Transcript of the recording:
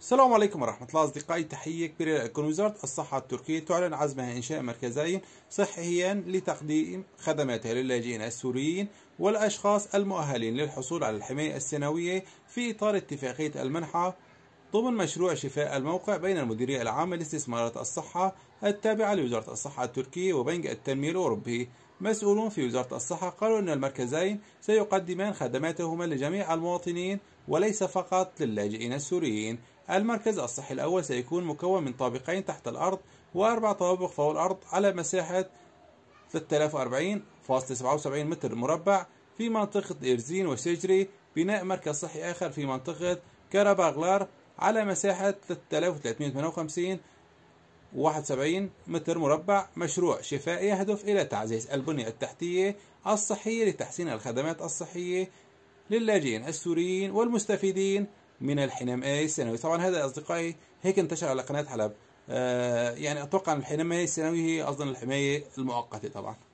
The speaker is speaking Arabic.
السلام عليكم ورحمة الله أصدقائي تحية كبيرة لكم وزارة الصحة التركية تعلن عزمها إنشاء مركزين صحيين لتقديم خدماتها للاجئين السوريين والأشخاص المؤهلين للحصول على الحماية السنوية في إطار اتفاقية المنحة ضمن مشروع شفاء الموقع بين المديرية العامة لاستثمارات الصحة التابعة لوزارة الصحة التركية وبنك التنمية الأوروبي مسؤول في وزارة الصحة قالوا أن المركزين سيقدمان خدماتهما لجميع المواطنين وليس فقط للاجئين السوريين المركز الصحي الأول سيكون مكون من طابقين تحت الأرض وأربع طوابق فوق الأرض على مساحة 3040.77 متر مربع في منطقة إرزين وشجري بناء مركز صحي آخر في منطقة كاراباغلار على مساحة 3358 71 متر مربع مشروع شفاء يهدف إلى تعزيز البنية التحتية الصحية لتحسين الخدمات الصحية للاجئين السوريين والمستفيدين من الحنم اي السنوي طبعا هذا أصدقائي هيك انتشر على قناة حلب آه يعني أتوقع الحنم اي السنوي هي أصلا الحماية المؤقتة طبعا